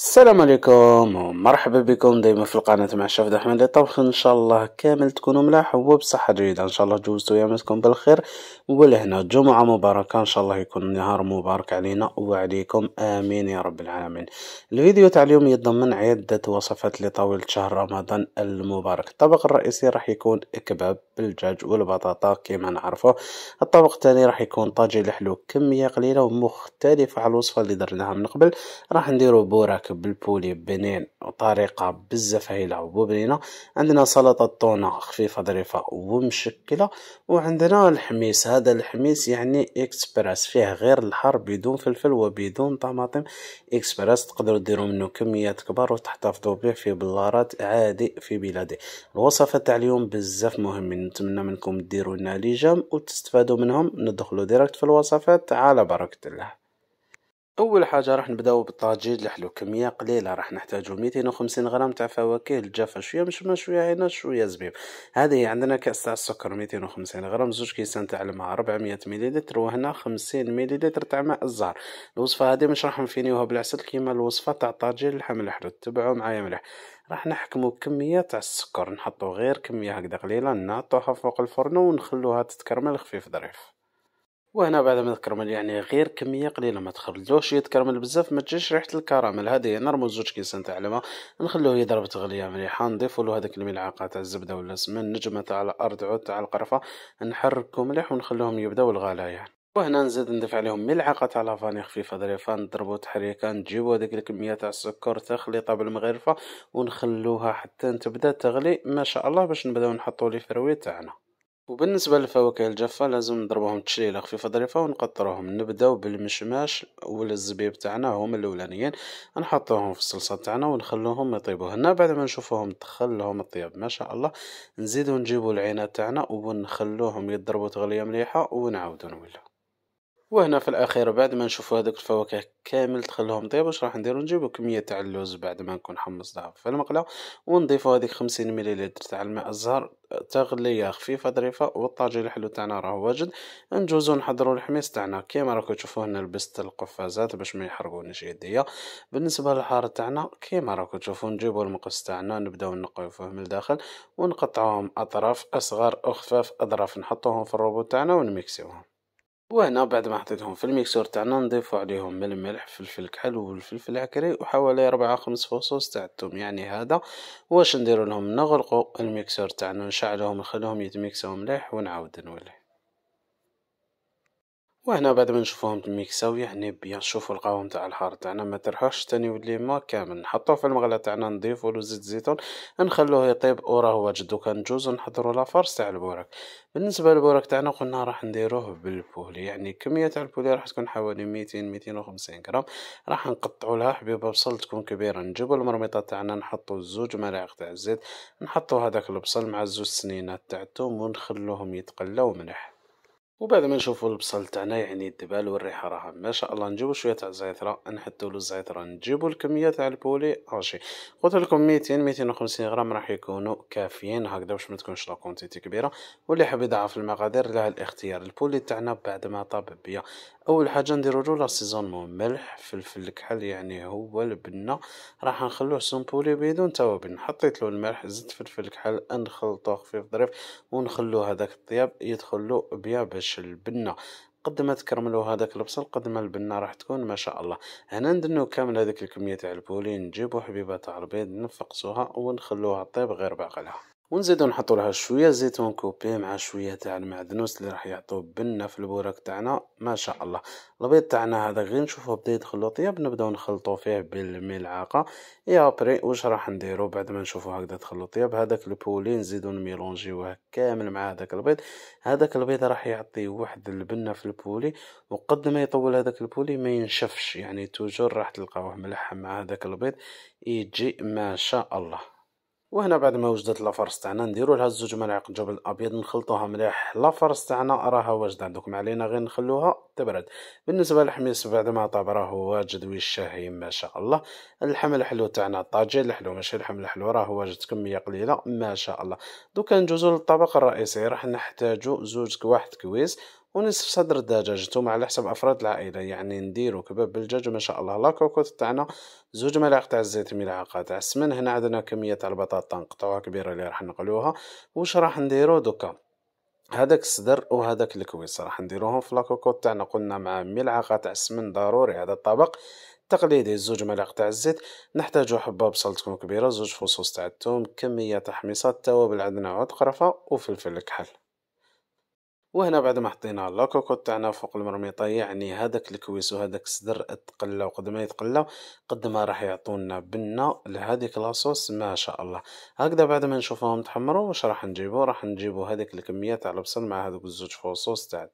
السلام عليكم ومرحبا بكم دائما في القناة مع الشيف احمد للطبخ ان شاء الله كامل تكونوا ملاح وبصحة جيدة ان شاء الله جوزتوا ايامتكم بالخير ولهنا جمعة مباركة ان شاء الله يكون نهار مبارك علينا وعليكم امين يا رب العالمين الفيديو تاع اليوم يتضمن عدة وصفات لطاولة شهر رمضان المبارك الطبق الرئيسي راح يكون كباب بالدجاج والبطاطا كما نعرفه الطبق الثاني راح يكون طاجين الحلو كمية قليلة ومختلفة على الوصفة اللي درناها من قبل راح نديرو بورك بالبولي بنين وطريقه بزاف هايله وبنينه عندنا سلطه طونه خفيفه ظريفه ومشكله وعندنا الحميس هذا الحميس يعني اكسبريس فيه غير الحر بدون فلفل وبدون طماطم اكسبريس تقدروا ديروا منه كميات كبار وتحتفظوا به في بلارات عادي في بلادي الوصفه تاع اليوم بزاف مهم نتمنى منكم ديروا لنا لي جام وتستفادوا منهم ندخلوا ديريكت في الوصفات على بركه الله اول حاجه راح نبداو بالطاجين الحلو كميه قليله راح نحتاجو 250 غرام تاع فواكه الجافه شويه مشمه شويه عينه شويه زبيب هذه عندنا كاس تاع السكر 250 غرام زوج كيسان تاع الماء 400 مليلتر وهنا 50 مليلتر تاع ماء الزهر الوصفه هذه مش راح نفينيوها بالعسل كيما الوصفه تاع طاجين اللحم الحلو تبعوا معايا مليح راح نحكمو كمية تاع السكر نحطو غير كمية هكذا قليلة نعطوها فوق الفرن ونخلوها تتكرمل خفيف ظريف وهنا بعد ما الكراميل يعني غير كميه قليله ما تخرجوش يتكرمل بزاف ما تجيش ريحه الكراميل هذه هي نرمو زوج كيسان تاع الماء نخلوه يضرب تغليه مليحه نضيفوا له هذيك الملعقه تاع الزبده ولا السمن نجمه تاع الارض عود تاع القرفه نحركو مليح ونخلوهم يبداو الغلا يعني وهنا نزيد ندفع عليهم ملعقه تاع لافاني خفيفه ظريفه نضربو تحريكه نجيبو هذيك الكميه تاع السكر تخليطه بالمغرفه ونخلوها حتى تبدا تغلي ما شاء الله باش نبداو نحطو لي فروي تاعنا وبالنسبة للفواكه الجافة لازم نضربوهم تشليلة خفيفة ظريفة ونقطروهم نبداو بالمشماش ولا الزبيب تاعنا هما الاولانيين نحطوهم في الصلصة تاعنا ونخلوهم يطيبوا هنا بعد ما نشوفوهم لهم الطياب ما شاء الله نزيدو نجيبو العينات تاعنا ونخلوهم يضربوا تغلية مليحة ونعاودو نولو وهنا في الاخير بعد ما نشوفوا هذوك الفواكه كامل تخليهم طيب واش راح نديرو نجيبو كميه تاع اللوز بعد ما نكون حمصناها في المقله ونضيفو هذيك 50 مليلتر تاع الماء الزهر تغليه خفيفه ظريفه والطاجين الحلو تاعنا راه واجد نجوزو نحضرو الحميص تاعنا كيما راكم تشوفوا هنا لبست القفازات باش ما يحرقونيش يديا بالنسبه للحار تاعنا كيما راكم تشوفوا نجيبو المقص تاعنا نبداو نقيو فيه من الداخل ونقطعوهم اطراف اصغر وخفاف اظراف نحطوهم في الروبوت تاعنا ونميكسيوهم وهنا بعد ما حطيتهم في الميكسور تاعنا نضيف عليهم الملح فلفل كحل والفلفل العكري وحوالي ربعة خمس فصوص تاع الثوم يعني هذا واش نديرو لهم نغلقو الميكسور تاعنا نشعلهم نخليهم يتميكسو مليح ونعاود نولي وهنا بعد ما نشوفوهم تميكساو يعني بيان شوفو القوام تاع الحار تاعنا ما ترحوش تاني يولي ما كامل نحطوه في المغلة تاعنا نضيفو له زيت الزيتون نخلوه يطيب وراه واجد دوكا نجوز نحضرو لافارس تاع البوراك بالنسبة للبوراك تاعنا قلنا راح نديروه بالبولي يعني كمية تاع البولي راح تكون حوالي ميتين ميتين وخمسين غرام راح نقطعوا لها حبيبة بصل تكون كبيرة نجيبو المرميطة تاعنا نحطو زوج ملاعق تاع الزيت نحطو هذاك البصل مع زوج سنينات تاع التوم ونخلوهم يتقلاو مليح وبعد ما نشوفوا البصل تاعنا يعني الدبال والريحه راها ما شاء الله نجيبوا شويه تاع الزعتره نحطوا له الزعتره نجيبوا الكميه تاع البولي اشي قلت لكم 200 250 غرام راح يكونوا كافيين هكذا باش ما تكونش لا كونتيتي كبيره واللي حاب يضعف المقادير له الاختيار البولي تاعنا بعد ما طاب بيا اول حاجه نديرولو لاسيزونمون ملح فلفل كحل يعني هو البنه راح نخلوه سومبولي بدون توابل حطيتلو الملح زدت فلفل كحل نخلطو خفيف ظريف ونخلو هذاك الطياب يدخلو بيا باش البنه قد ما تكرملو هذاك البصل قد ما البنه راح تكون ما شاء الله هنا ندنو كامل هذيك الكميه تاع البولي نجيبو حبيبه تاع البيض نفقسوها ونخلوها طيب غير باقلها ونزيدو نحطو لها شويه زيتون كوبي مع شويه تاع المعدنوس اللي راح يعطو بنه في البوراك تاعنا ما شاء الله البيض تاعنا هذا غير نشوفو بدا يدخل لطياب نبداو نخلطو فيه بالملعقه يا ابري واش راح نديرو بعد ما نشوفو هكذا دخل لطياب هذاك البولي نزيدو نميلونجيوه كامل مع هذاك البيض هذاك البيض راح يعطي واحد البنه في البولي وقد ما يطول هذاك البولي ما ينشفش يعني توجور راح تلقاوه ملحم مع هذاك البيض يجي ما شاء الله وهنا بعد ما وجدت لافرس تاعنا نديرو لها زوج ملاعق جبل الابيض نخلطوها مليح لافرس تاعنا راها واجده ما علينا غير نخلوها تبرد بالنسبه للحميص بعد ما طاب راه واجد ويشهي ما شاء الله اللحم الحلو تاعنا الطاجين الحلو ماشي اللحم الحلو راه واجد كميه قليله ما شاء الله دوكا ندوزو للطبق الرئيسي راح نحتاجو زوج واحد كويس ونصف صدر الدجاج نتوما على حسب افراد العائله يعني نديرو كباب بالدجاج ما شاء الله لا تاعنا زوج ملاعق تاع الزيت ملعقه تاع السمن هنا عندنا كميه تاع البطاطا نقطعوها كبيره اللي راح نقلوها واش راح نديرو دوكا هذاك الصدر وهذاك الكويس راح نديروهم في لاكوكوط تاعنا قلنا مع ملعقه تاع السمن ضروري هذا الطبق تقليدي زوج ملاعق تاع الزيت نحتاجو حبه بصل تكون كبيره زوج فصوص تاع الثوم كميه تاع حميصه التوابل عندنا عود قرفه وفلفل كحل وهنا بعد ما حطينا لاكوكو تاعنا فوق المرميطه يعني هذاك الكويس وهذاك الصدر تقلى وقد ما يتقلى قد ما راح يعطونا بنه لهذيك لاصوص ما شاء الله هكذا بعد ما نشوفهم تحمروا واش راح نجيبو راح نجيبو هذيك الكميه تاع البصل مع هذوك الزوج فصوص تاع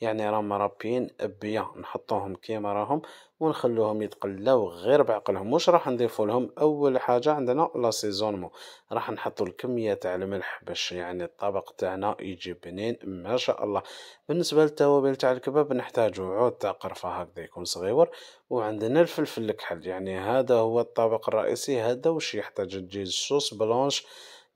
يعني راهم مربيين بيا نحطوهم كيما راهم ونخلوهم يتقلاو غير بعقلهم واش راح نضيفو لهم اول حاجه عندنا لاسيزونمون راح نحطو الكميه تاع الملح باش يعني الطبق تاعنا يجي بنين ما شاء الله بالنسبه للتوابل تاع الكباب نحتاجو عود تاع قرفه هكذا يكون صغيور وعندنا الفلفل الكحل يعني هذا هو الطبق الرئيسي هذا وش يحتاج تجي الصوص بلونش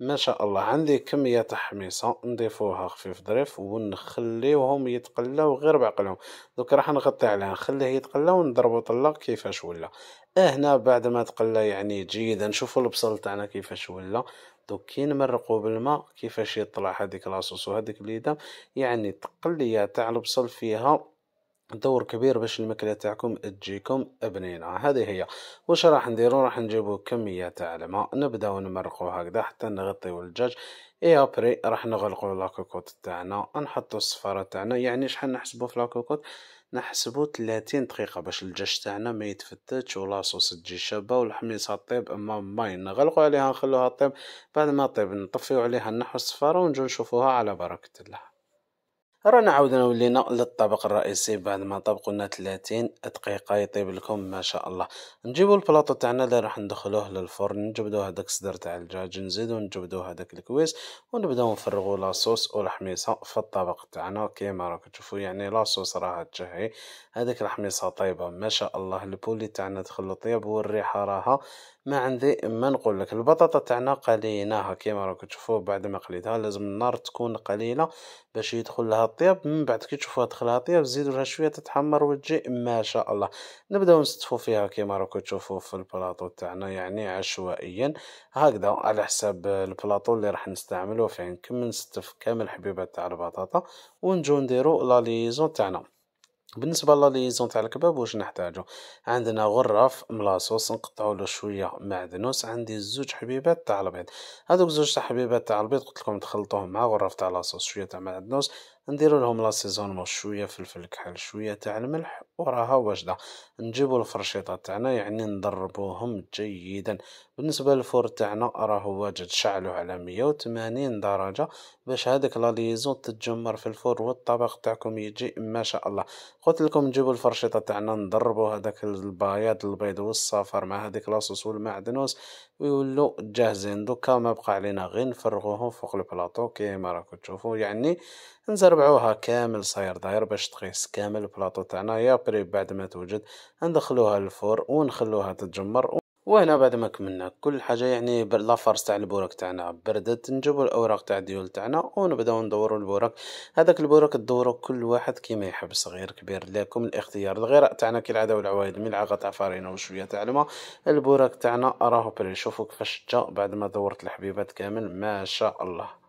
ما شاء الله عندي كمية حميصة نضيفوها خفيف ظريف ونخليوهم يتقلاو غير بعقلهم دوك راح نغطي عليها نخليه يتقلى ونضربو طلة كيفاش ولا اه، هنا بعد ما تقلى يعني جيدا نشوفو البصل تاعنا كيفاش ولا دوك كي نمرقو بالماء كيفاش يطلع هذيك لاصوص وهذيك بليده يعني التقليه تاع البصل فيها دور كبير باش الماكله تاعكم تجيكم بنينه هذه هي واش راح نديرو راح نجيبو كميه تاع الماء نبداو نمرقو هكذا حتى نغطيو الدجاج اي ابري راح نغلقو لاكوكوت تاعنا نحطو الصفاره تاعنا يعني شحال نحسبو في لاكوكوت نحسبو 30 دقيقه باش الدجاج تاعنا ما يتفتتش ولاصوص تجي شابه والحميصه طيب اما ماي نغلقو عليها نخلوها طيب بعد ما طيب نطفيو عليها نحو الصفاره ونجو نشوفوها على بركه الله رانا عاودنا ولينا للطبق الرئيسي بعد ما طبقنا 30 دقيقه يطيب لكم ما شاء الله نجيبو البلاطو تاعنا اللي راح ندخلوه للفرن نجبدو هذاك الصدر تاع الدجاج نزيدو نجبدو هذاك الكويس ونبداو نفرغو لاصوص والحميصه في الطبق تاعنا كيما راكم تشوفوا يعني لاصوص راها تجهي هذيك الحميصه طيبه ما شاء الله البولي تاعنا دخل طيب والريحه راها ما عندي ما نقول لك البطاطا تاعنا قليناها كيما راكم تشوفوا بعد ما قليتها لازم النار تكون قليله باش يدخل لها الطياب من بعد كي تشوفوها دخلها طياب زيدوا لها شويه تتحمر وتجي ما شاء الله نبداو نستفوا فيها كيما راكم تشوفوا في البلاطو تاعنا يعني عشوائيا هكذا على حساب البلاطو اللي راح نستعمله فين نكمل نستف كامل حبيبات تاع البطاطا ونجو نديرو لا ليزون تاعنا بالنسبه لليزون تاع الكباب واش نحتاجو عندنا غرف ملاصوص نقطعو له شويه معدنوس عندي زوج حبيبات تاع البيض هذوك زوج تاع حبيبات تاع البيض قلت لكم تخلطوهم مع غرف تاع لاصوص شويه تاع معدنوس نديرو لهم لا سيزونمون شويه فلفل كحل شويه تاع الملح وراها واجده نجيبو الفرشيطه تاعنا يعني ندربوهم جيدا بالنسبه للفور تاعنا راهو واجد شعلو على 180 درجه باش هذاك لا ليزون تتجمر في الفور والطبق تاعكم يجي ما شاء الله قلت لكم نجيبو الفرشيطه تاعنا ندربو هذاك البياض البيض والصفر مع هذيك لاصوص والمعدنوس ويولو جاهزين دوكا ما بقى علينا غير نفرغوهم فوق البلاطو كيما راكو تشوفوا يعني نزربعوها كامل صاير داير باش تقيس كامل البلاطو تاعنا يا بري بعد ما توجد ندخلوها للفور ونخلوها تتجمر وهنا بعد ما كملنا كل حاجة يعني لافارس تاع البوراك تاعنا بردت نجيبو الأوراق تاع الديول تاعنا ونبداو ندورو البوراك هذاك البوراك تدورو كل واحد كيما يحب صغير كبير لكم الاختيار الغراء تاعنا كالعادة والعوايد ملعقة تاع فارينة وشوية تاع الماء البوراك تاعنا راهو بري شوفو كيفاش جا بعد ما دورت الحبيبات كامل ما شاء الله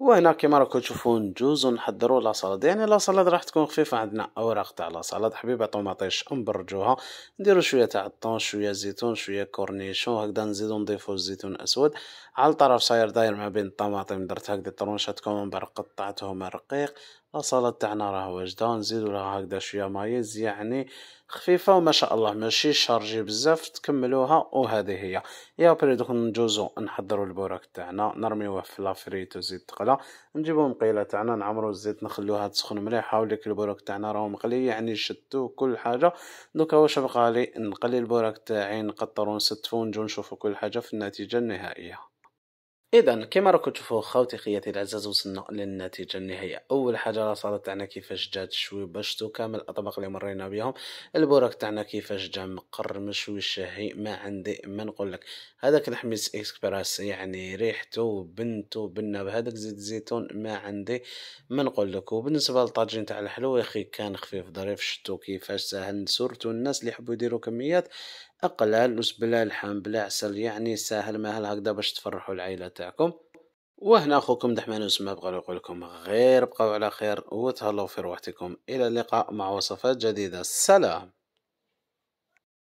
وهنا كما راكم تشوفون جوز نحضروا لا سلطه يعني لا سلطه راح تكون خفيفه عندنا اوراق تاع لا سلطه حبيبه طوماطيش نبرجوها نديروا شويه تاع الطون شويه زيتون شويه كورنيشون هكذا نزيدو نضيفو الزيتون الاسود على الطرف صاير داير ما بين الطماطم درت هكذا الطرونشات كومبر قطعتهم رقيق السلطة تاعنا راه واجدة نزيدو لها هكدا شوية مايز يعني خفيفة وما شاء الله ماشي شارجي بزاف تكملوها وهذه هي يا بري دوك نجوزو نحضرو البوراك تاعنا نرميوه في لافريت وزيت تقلا نجيبو مقيلة تاعنا نعمرو الزيت نخلوها تسخن مليح وليك البوراك تاعنا راهو مقلي يعني شتو كل حاجة دوكا واش بقالي نقلي البوراك تاعي نقطرو نستفو ونجو نشوفو كل حاجة في النتيجة النهائية اذا كما راكم تشوفوا خاوتي خياتي العزاز وصلنا للنتيجه النهائيه اول حاجه راه صارت تاعنا كيفاش جات شوي بشتو كامل الاطباق اللي مرينا بهم البوراك تاعنا كيفاش جا مقرمش وشهي ما عندي ما نقول لك هذاك الحميس اكسبريس يعني ريحته بنته بنا بهذاك زيت الزيتون ما عندي ما نقول لك وبالنسبه للطاجين تاع الحلو يا اخي كان خفيف ظريف شتو كيفاش ساهل سورتو الناس اللي يحبوا يديروا كميات اقلال بلا لحم بلا عسل يعني ساهل ماهل هكذا باش تفرحوا العائله تاعكم وهنا اخوكم دحمان وسما بغى نقول لكم غير بقاو على خير وتهلاو في روحتكم الى اللقاء مع وصفات جديده سلام